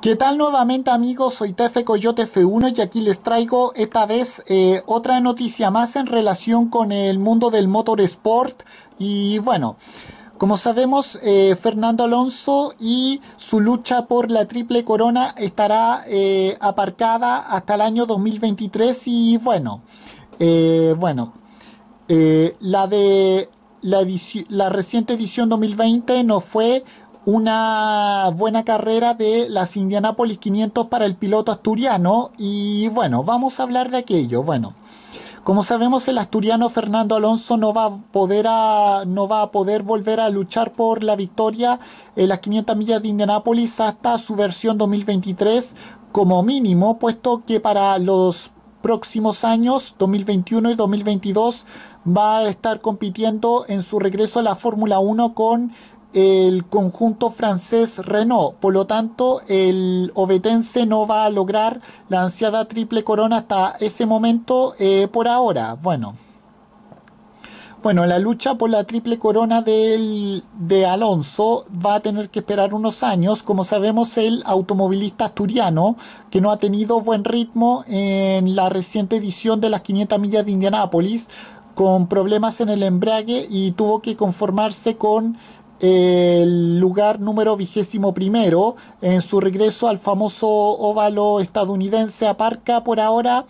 ¿Qué tal nuevamente amigos? Soy Tefe Coyote F1 y aquí les traigo esta vez eh, otra noticia más en relación con el mundo del motorsport y bueno, como sabemos eh, Fernando Alonso y su lucha por la triple corona estará eh, aparcada hasta el año 2023 y bueno, bueno, la de la, la reciente edición 2020 no fue una buena carrera de las Indianapolis 500 para el piloto asturiano y bueno, vamos a hablar de aquello. Bueno, como sabemos el asturiano Fernando Alonso no va a poder, no va a poder volver a luchar por la victoria en las 500 millas de Indianápolis hasta su versión 2023 como mínimo, puesto que para los próximos años, 2021 y 2022, va a estar compitiendo en su regreso a la Fórmula 1 con el conjunto francés Renault. Por lo tanto, el obetense no va a lograr la ansiada triple corona hasta ese momento eh, por ahora. Bueno. Bueno, la lucha por la triple corona del, de Alonso va a tener que esperar unos años. Como sabemos, el automovilista asturiano, que no ha tenido buen ritmo en la reciente edición de las 500 millas de Indianápolis, con problemas en el embrague y tuvo que conformarse con el lugar número vigésimo primero en su regreso al famoso óvalo estadounidense aparca por ahora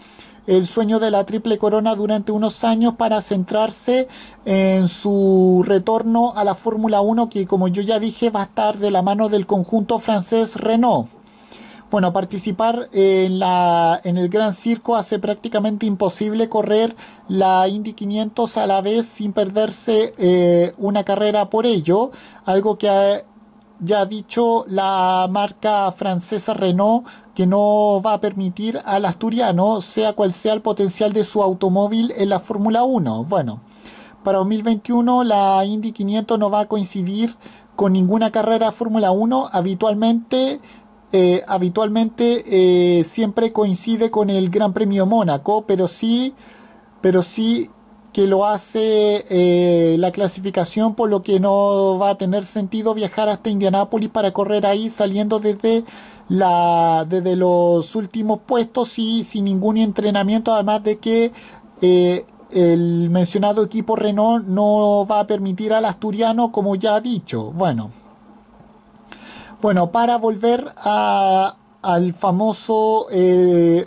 el sueño de la triple corona durante unos años para centrarse en su retorno a la Fórmula 1 que como yo ya dije va a estar de la mano del conjunto francés Renault. Bueno, participar en, la, en el Gran Circo hace prácticamente imposible correr la Indy 500 a la vez sin perderse eh, una carrera por ello, algo que ya ha dicho la marca francesa Renault que no va a permitir al asturiano, sea cual sea el potencial de su automóvil en la Fórmula 1. Bueno, para 2021 la Indy 500 no va a coincidir con ninguna carrera Fórmula 1. Habitualmente eh, habitualmente eh, siempre coincide con el Gran Premio Mónaco, pero sí, pero sí que lo hace eh, la clasificación, por lo que no va a tener sentido viajar hasta Indianápolis para correr ahí saliendo desde la desde los últimos puestos y sin ningún entrenamiento, además de que el mencionado equipo Renault no va a permitir al asturiano, como ya ha dicho. Bueno. Bueno, para volver al famoso eh,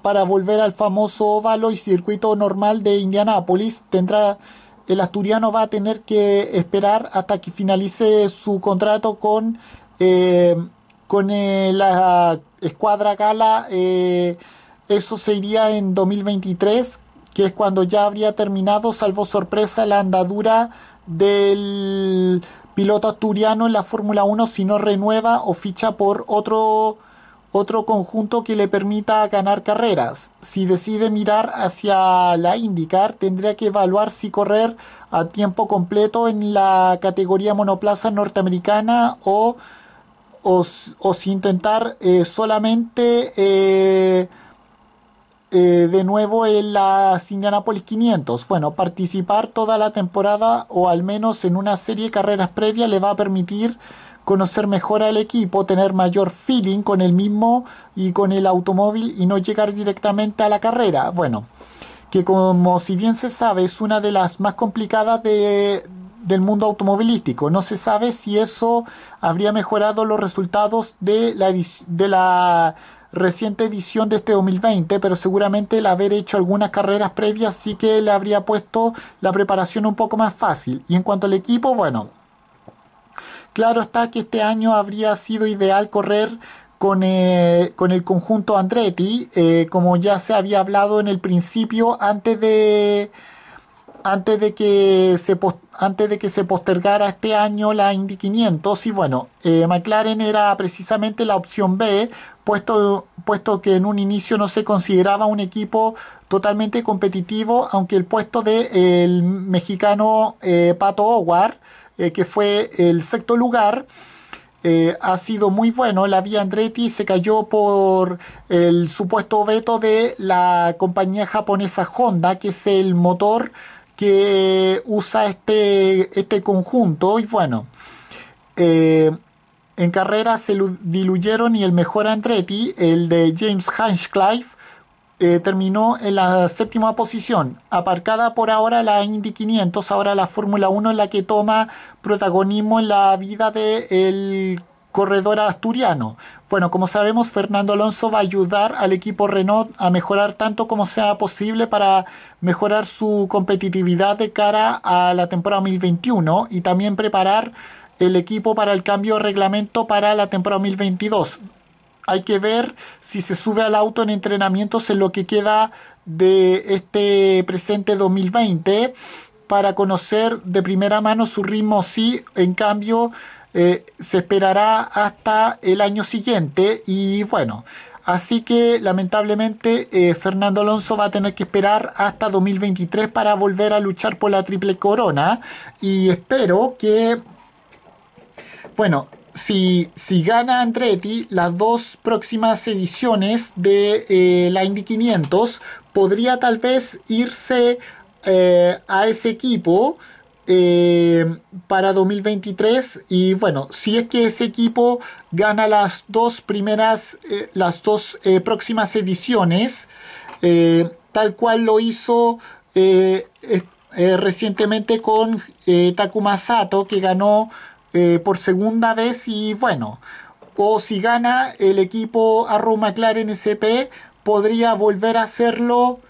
para volver al famoso óvalo y circuito normal de Indianápolis, tendrá el asturiano va a tener que esperar hasta que finalice su contrato con eh, con eh, la escuadra Gala. eso se iría en 2023, que es cuando ya habría terminado, salvo sorpresa, la andadura del piloto asturiano en la Fórmula 1 si no renueva o ficha por otro, otro conjunto que le permita ganar carreras. Si decide mirar hacia la IndyCar, tendría que evaluar si correr a tiempo completo en la categoría monoplaza norteamericana o, o, si intentar eh, solamente... Eh, eh, de nuevo en la Indianapolis 500. Bueno, participar toda la temporada o al menos en una serie de carreras previas le va a permitir conocer mejor al equipo, tener mayor feeling con el mismo y con el automóvil y no llegar directamente a la carrera. Bueno, que como si bien se sabe es una de las más complicadas de, del mundo automovilístico. No se sabe si eso habría mejorado los resultados de la, de la reciente edición de este 2020, pero seguramente el haber hecho algunas carreras previas sí que le habría puesto la preparación un poco más fácil. Y en cuanto al equipo, bueno, claro está que este año habría sido ideal correr con, eh, el conjunto Andretti, eh, como ya se había hablado en el principio antes de antes de que se antes de que se postergara este año la Indy 500 y bueno eh, McLaren era precisamente la opción B puesto puesto que en un inicio no se consideraba un equipo totalmente competitivo aunque el puesto de, el mexicano eh, Pato Howard eh, que fue el sexto lugar ha sido muy bueno. La vía Andretti se cayó por el supuesto veto de la compañía japonesa Honda, que es el motor que usa este, este conjunto. Y bueno, eh, en carrera se diluyeron y el mejor Andretti, el de James Hinchcliffe, eh, terminó en la séptima posición, aparcada por ahora la Indy 500, ahora la Fórmula 1 en la que toma protagonismo en la vida del el corredor asturiano. Bueno, como sabemos, Fernando Alonso va a ayudar al equipo Renault a mejorar tanto como sea posible para mejorar su competitividad de cara a la temporada 2021 y también preparar el equipo para el cambio de reglamento para la temporada 2022. Hay que ver si se sube al auto en entrenamientos en lo que queda de este presente 2020 para conocer de primera mano su ritmo si en cambio eh, se esperará hasta el año siguiente y bueno, así que lamentablemente eh, Fernando Alonso va a tener que esperar hasta 2023 para volver a luchar por la triple corona y espero que, bueno, si, si, gana Andretti las dos próximas ediciones de eh, la Indy 500, podría tal vez irse a ese equipo eh, para 2023 y bueno, si es que ese equipo gana las dos primeras, eh, las dos eh, próximas ediciones, tal cual lo hizo recientemente con Takuma Sato, que ganó por segunda vez y bueno, o si gana el equipo Arrow McLaren SP, podría volver a hacerlo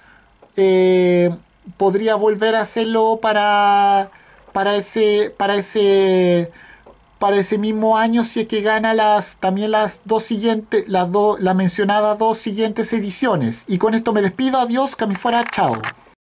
podría volver a hacerlo para, para, ese, para, ese, para ese mismo año si es que gana las, también las dos siguientes, las, dos la mencionadas dos siguientes ediciones. Y con esto me despido, adiós, que me fuera, chao.